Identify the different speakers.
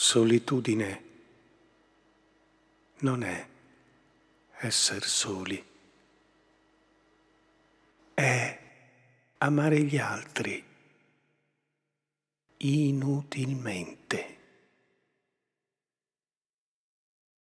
Speaker 1: solitudine
Speaker 2: non è esser soli, è amare gli altri inutilmente.